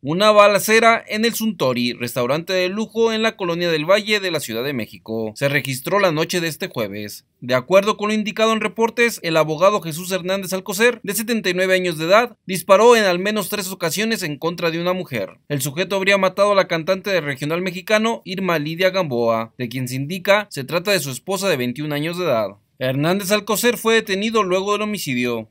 Una balacera en el Suntory, restaurante de lujo en la colonia del Valle de la Ciudad de México, se registró la noche de este jueves. De acuerdo con lo indicado en reportes, el abogado Jesús Hernández Alcocer, de 79 años de edad, disparó en al menos tres ocasiones en contra de una mujer. El sujeto habría matado a la cantante de regional mexicano Irma Lidia Gamboa, de quien se indica se trata de su esposa de 21 años de edad. Hernández Alcocer fue detenido luego del homicidio.